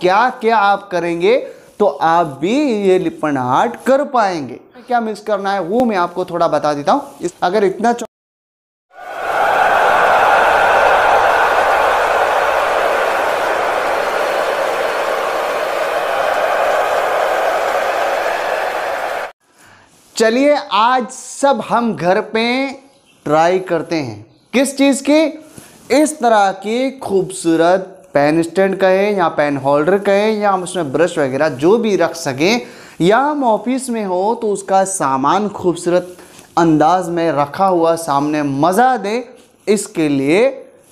क्या क्या आप करेंगे तो आप भी ये हार्ट कर पाएंगे क्या मिक्स करना है वो मैं आपको थोड़ा बता देता हूं अगर इतना चलिए आज सब हम घर पे ट्राई करते हैं किस चीज़ की इस तरह की खूबसूरत पेन स्टैंड कहें या पेन होल्डर कहें या हम उसमें ब्रश वगैरह जो भी रख सकें या हम ऑफिस में हो तो उसका सामान खूबसूरत अंदाज में रखा हुआ सामने मज़ा दें इसके लिए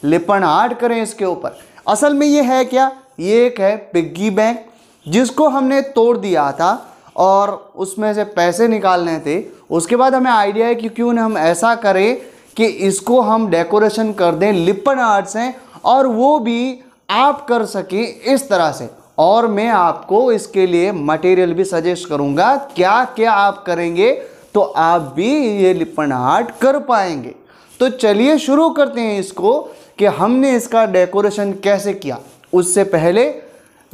लिपण आर्ट करें इसके ऊपर असल में ये है क्या ये एक है पिग्गी बैंक जिसको हमने तोड़ दिया था और उसमें से पैसे निकालने थे उसके बाद हमें आइडिया है कि क्यों ना हम ऐसा करें कि इसको हम डेकोरेशन कर दें लिपन आर्ट से और वो भी आप कर सकें इस तरह से और मैं आपको इसके लिए मटेरियल भी सजेस्ट करूंगा क्या क्या आप करेंगे तो आप भी ये लिपन आर्ट कर पाएंगे तो चलिए शुरू करते हैं इसको कि हमने इसका डेकोरेशन कैसे किया उससे पहले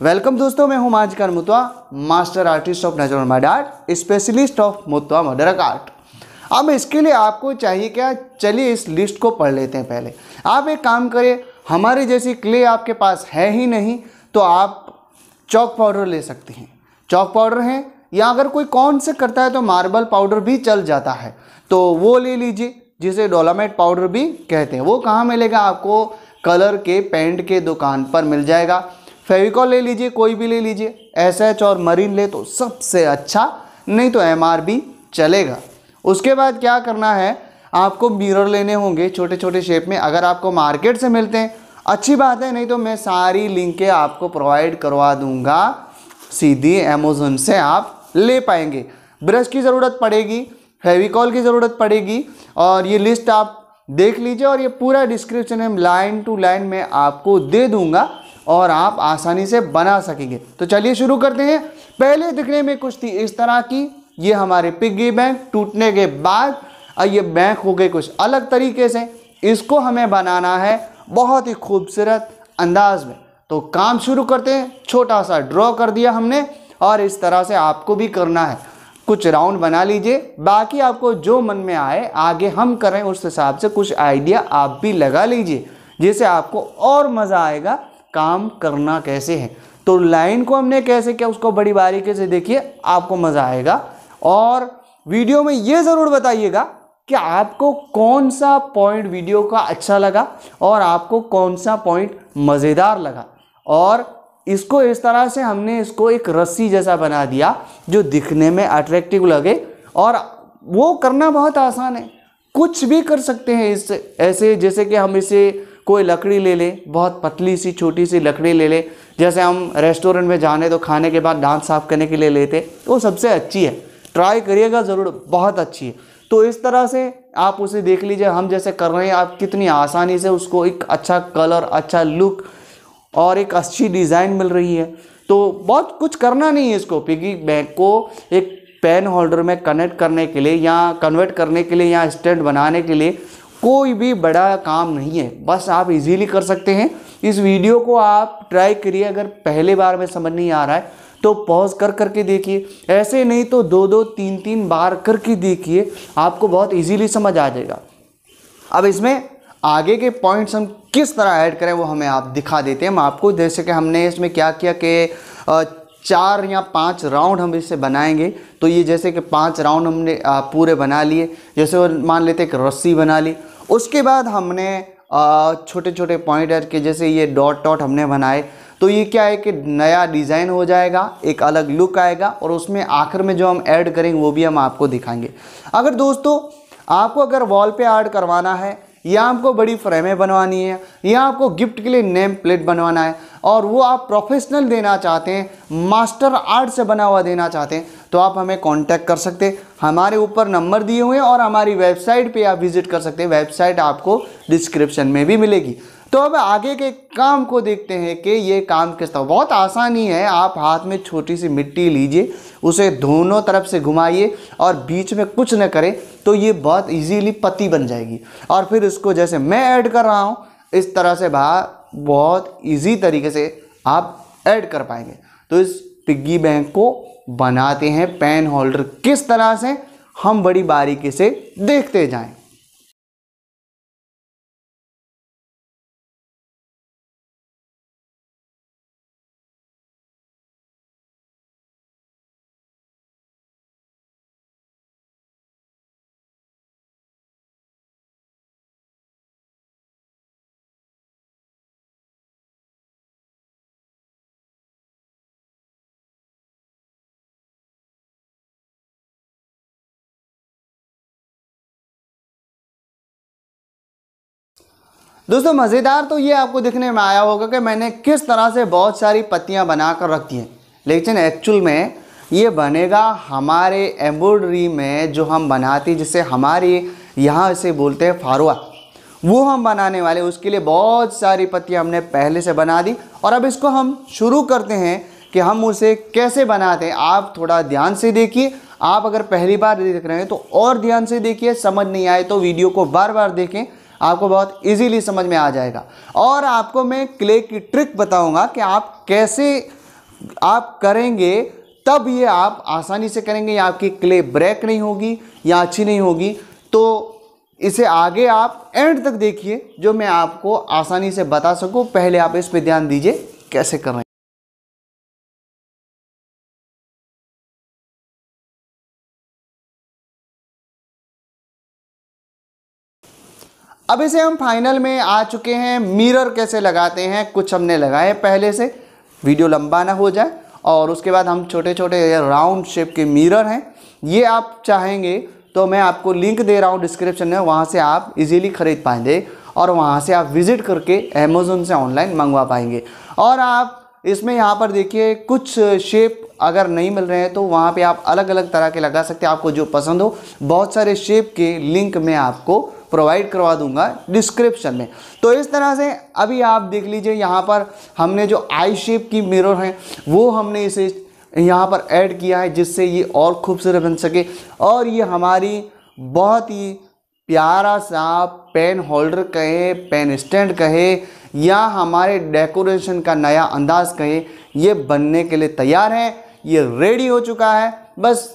वेलकम दोस्तों मैं हूं माजकर Mutwa master artist of natural mud art specialist of Mutwa मडरक आर्ट अब इसके लिए आपको चाहिए क्या चलिए इस लिस्ट को पढ़ लेते हैं पहले आप एक काम करें हमारे जैसी क्ले आपके पास है ही नहीं तो आप चौक पाउडर ले सकती हैं चौक पाउडर हैं या अगर कोई कौन से करता है तो मार्बल पाउडर भी चल जाता है तो वो ले लीजिए जिसे डोलामेट पाउडर भी कहते हैं वो कहाँ मिलेगा आपको कलर के पेंट के दुकान पर मिल जाएगा फेविकॉल ले लीजिए कोई भी ले लीजिए एस एच और मरीन ले तो सबसे अच्छा नहीं तो एम आर भी चलेगा उसके बाद क्या करना है आपको मिरर लेने होंगे छोटे छोटे शेप में अगर आपको मार्केट से मिलते हैं अच्छी बात है नहीं तो मैं सारी लिंकें आपको प्रोवाइड करवा दूंगा सीधी अमेजोन से आप ले पाएंगे ब्रश की ज़रूरत पड़ेगी फेविकॉल की ज़रूरत पड़ेगी और ये लिस्ट आप देख लीजिए और ये पूरा डिस्क्रिप्शन में लाइन टू लाइन मैं आपको दे दूंगा और आप आसानी से बना सकेंगे तो चलिए शुरू करते हैं पहले दिखने में कुछ थी इस तरह की ये हमारे पिग्गी बैंक टूटने के बाद ये बैंक हो गए कुछ अलग तरीके से इसको हमें बनाना है बहुत ही खूबसूरत अंदाज में तो काम शुरू करते हैं छोटा सा ड्रॉ कर दिया हमने और इस तरह से आपको भी करना है कुछ राउंड बना लीजिए बाकी आपको जो मन में आए आगे हम करें उस हिसाब से कुछ आइडिया आप भी लगा लीजिए जिससे आपको और मज़ा आएगा काम करना कैसे है तो लाइन को हमने कैसे किया उसको बड़ी बारीकी से देखिए आपको मज़ा आएगा और वीडियो में ये ज़रूर बताइएगा कि आपको कौन सा पॉइंट वीडियो का अच्छा लगा और आपको कौन सा पॉइंट मज़ेदार लगा और इसको इस तरह से हमने इसको एक रस्सी जैसा बना दिया जो दिखने में अट्रैक्टिव लगे और वो करना बहुत आसान है कुछ भी कर सकते हैं इससे ऐसे जैसे कि हम इसे कोई लकड़ी ले लें बहुत पतली सी छोटी सी लकड़ी ले लें जैसे हम रेस्टोरेंट में जाने तो खाने के बाद दांत साफ करने के लिए लेते वो सबसे अच्छी है ट्राई करिएगा ज़रूर बहुत अच्छी है तो इस तरह से आप उसे देख लीजिए हम जैसे कर रहे हैं आप कितनी आसानी से उसको एक अच्छा कलर अच्छा लुक और एक अच्छी डिज़ाइन मिल रही है तो बहुत कुछ करना नहीं है इसको पिगी बैंक को एक पेन होल्डर में कनेक्ट करने के लिए या कन्वर्ट करने के लिए या स्टैंड बनाने के लिए कोई भी बड़ा काम नहीं है बस आप इजीली कर सकते हैं इस वीडियो को आप ट्राई करिए अगर पहले बार में समझ नहीं आ रहा है तो पॉज कर करके देखिए ऐसे नहीं तो दो दो तीन तीन बार करके देखिए आपको बहुत इजीली समझ आ जाएगा अब इसमें आगे के पॉइंट्स हम किस तरह ऐड करें वो हमें आप दिखा देते हैं हम आपको जैसे कि हमने इसमें क्या किया कि चार या पांच राउंड हम इसे बनाएंगे तो ये जैसे कि पांच राउंड हमने पूरे बना लिए जैसे मान लेते एक रस्सी बना ली उसके बाद हमने छोटे छोटे पॉइंट ऐड किए जैसे ये डॉट डॉट हमने बनाए तो ये क्या है कि नया डिज़ाइन हो जाएगा एक अलग लुक आएगा और उसमें आखिर में जो हम ऐड करेंगे वो भी हम आपको दिखाएंगे अगर दोस्तों आपको अगर वॉल पे ऐड करवाना है या आपको बड़ी फ्रेमें बनवानी है या आपको गिफ्ट के लिए नेम प्लेट बनवाना है और वो आप प्रोफेशनल देना चाहते हैं मास्टर आर्ट से बना हुआ देना चाहते हैं तो आप हमें कांटेक्ट कर सकते हैं हमारे ऊपर नंबर दिए हुए हैं और हमारी वेबसाइट पे आप विज़िट कर सकते हैं वेबसाइट आपको डिस्क्रिप्शन में भी मिलेगी तो अब आगे के काम को देखते हैं कि ये काम किस तरह बहुत आसानी है आप हाथ में छोटी सी मिट्टी लीजिए उसे दोनों तरफ से घुमाइए और बीच में कुछ न करें तो ये बहुत इजीली पत्ती बन जाएगी और फिर इसको जैसे मैं ऐड कर रहा हूँ इस तरह से बाहर बहुत इजी तरीके से आप ऐड कर पाएंगे तो इस पिग्गी बैंक को बनाते हैं पेन होल्डर किस तरह से हम बड़ी बारीकी से देखते जाएँ दोस्तों मज़ेदार तो ये आपको दिखने में आया होगा कि मैंने किस तरह से बहुत सारी पत्तियाँ बना कर रख दी हैं लेकिन एक्चुअल में ये बनेगा हमारे एम्ब्रॉयडरी में जो हम बनाते जिसे हमारे यहाँ से बोलते हैं फारुआ वो हम बनाने वाले उसके लिए बहुत सारी पत्तियाँ हमने पहले से बना दी और अब इसको हम शुरू करते हैं कि हम उसे कैसे बनाते हैं आप थोड़ा ध्यान से देखिए आप अगर पहली बार देख रहे हैं तो और ध्यान से देखिए समझ नहीं आए तो वीडियो को बार बार देखें आपको बहुत इजीली समझ में आ जाएगा और आपको मैं क्ले की ट्रिक बताऊंगा कि आप कैसे आप करेंगे तब ये आप आसानी से करेंगे या आपकी क्ले ब्रेक नहीं होगी या अच्छी नहीं होगी तो इसे आगे आप एंड तक देखिए जो मैं आपको आसानी से बता सकूँ पहले आप इस पर ध्यान दीजिए कैसे करें अब इसे हम फाइनल में आ चुके हैं मिरर कैसे लगाते हैं कुछ हमने लगाए पहले से वीडियो लंबा ना हो जाए और उसके बाद हम छोटे छोटे राउंड शेप के मिरर हैं ये आप चाहेंगे तो मैं आपको लिंक दे रहा हूँ डिस्क्रिप्शन में वहाँ से आप इजीली ख़रीद पाएंगे और वहाँ से आप विज़िट करके अमेज़ोन से ऑनलाइन मंगवा पाएंगे और आप इसमें यहाँ पर देखिए कुछ शेप अगर नहीं मिल रहे हैं तो वहाँ पे आप अलग अलग तरह के लगा सकते हैं आपको जो पसंद हो बहुत सारे शेप के लिंक मैं आपको प्रोवाइड करवा दूंगा डिस्क्रिप्शन में तो इस तरह से अभी आप देख लीजिए यहाँ पर हमने जो आई शेप की मिरर है वो हमने इसे यहाँ पर ऐड किया है जिससे ये और खूबसूरत बन सके और ये हमारी बहुत ही प्यारा सा पेन होल्डर कहे पेन स्टैंड कहे या हमारे डेकोरेशन का नया अंदाज कहे ये बनने के लिए तैयार है ये रेडी हो चुका है बस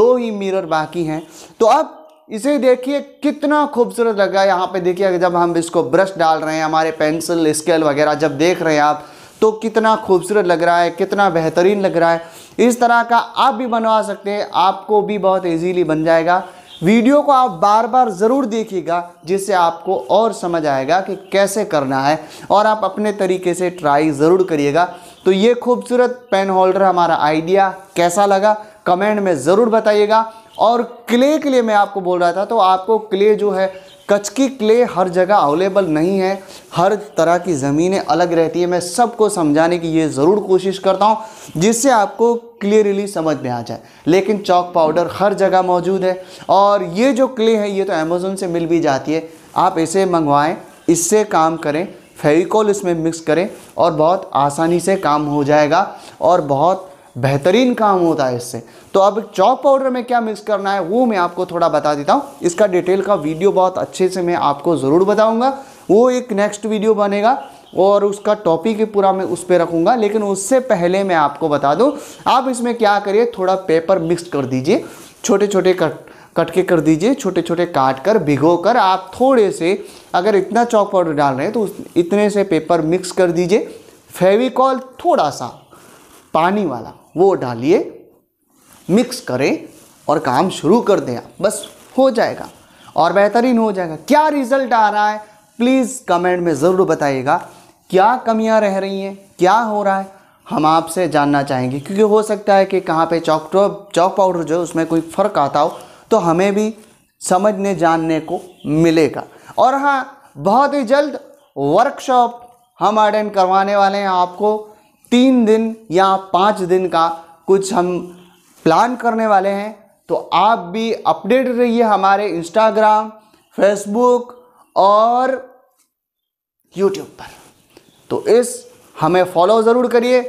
दो ही मिरर बाकी हैं तो अब इसे देखिए कितना खूबसूरत लग रहा है यहाँ पे देखिए जब हम इसको ब्रश डाल रहे हैं हमारे पेंसिल स्केल वगैरह जब देख रहे हैं आप तो कितना खूबसूरत लग रहा है कितना बेहतरीन लग रहा है इस तरह का आप भी बनवा सकते हैं आपको भी बहुत ईजीली बन जाएगा वीडियो को आप बार बार ज़रूर देखिएगा जिससे आपको और समझ आएगा कि कैसे करना है और आप अपने तरीके से ट्राई ज़रूर करिएगा तो ये खूबसूरत पेन होल्डर हमारा आइडिया कैसा लगा कमेंट में ज़रूर बताइएगा और क्ले के लिए मैं आपको बोल रहा था तो आपको क्ले जो है कचकी क्ले हर जगह अवेलेबल नहीं है हर तरह की ज़मीनें अलग रहती है मैं सबको समझाने की ये ज़रूर कोशिश करता हूँ जिससे आपको क्लियरली समझ में आ जाए लेकिन चौक पाउडर हर जगह मौजूद है और ये जो क्ले है ये तो अमेज़ोन से मिल भी जाती है आप इसे मंगवाएँ इससे काम करें फेविकॉल इसमें मिक्स करें और बहुत आसानी से काम हो जाएगा और बहुत बेहतरीन काम होता है इससे तो अब चौक पाउडर में क्या मिक्स करना है वो मैं आपको थोड़ा बता देता हूँ इसका डिटेल का वीडियो बहुत अच्छे से मैं आपको ज़रूर बताऊँगा वो एक नेक्स्ट वीडियो बनेगा और उसका टॉपिक पूरा मैं उस पर रखूँगा लेकिन उससे पहले मैं आपको बता दूँ आप इसमें क्या करिए थोड़ा पेपर मिक्स कर दीजिए छोटे छोटे कट कट के कर दीजिए छोटे छोटे काट कर भिगो कर आप थोड़े से अगर इतना चौक पाउडर डाल रहे हैं तो इतने से पेपर मिक्स कर दीजिए फेविकॉल थोड़ा सा पानी वाला वो डालिए मिक्स करें और काम शुरू कर दें बस हो जाएगा और बेहतरीन हो जाएगा क्या रिजल्ट आ रहा है प्लीज़ कमेंट में ज़रूर बताइएगा क्या कमियां रह रही हैं क्या हो रहा है हम आपसे जानना चाहेंगे क्योंकि हो सकता है कि कहाँ पे चौक चौक पाउडर जो है उसमें कोई फ़र्क आता हो तो हमें भी समझने जानने को मिलेगा और हाँ बहुत ही जल्द वर्कशॉप हम अटेंड करवाने वाले हैं आपको तीन दिन या पाँच दिन का कुछ हम प्लान करने वाले हैं तो आप भी अपडेट रहिए हमारे इंस्टाग्राम फेसबुक और यूट्यूब पर तो इस हमें फॉलो ज़रूर करिए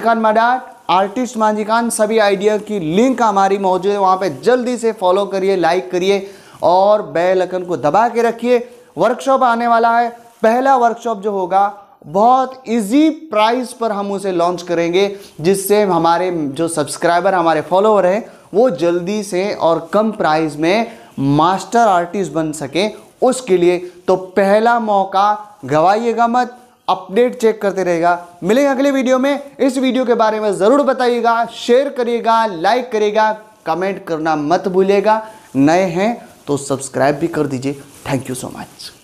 खान मडाट आर्टिस्ट खान सभी आइडिया की लिंक हमारी मौजूद है वहाँ पे जल्दी से फॉलो करिए लाइक करिए और बेल आइकन को दबा के रखिए वर्कशॉप आने वाला है पहला वर्कशॉप जो होगा बहुत इजी प्राइस पर हम उसे लॉन्च करेंगे जिससे हमारे जो सब्सक्राइबर हमारे फॉलोअर हैं वो जल्दी से और कम प्राइस में मास्टर आर्टिस्ट बन सके उसके लिए तो पहला मौका गवाइएगा मत अपडेट चेक करते रहेगा मिलेंगे अगले वीडियो में इस वीडियो के बारे में ज़रूर बताइएगा शेयर करिएगा लाइक करिएगा कमेंट करना मत भूलिएगा नए हैं तो सब्सक्राइब भी कर दीजिए थैंक यू सो मच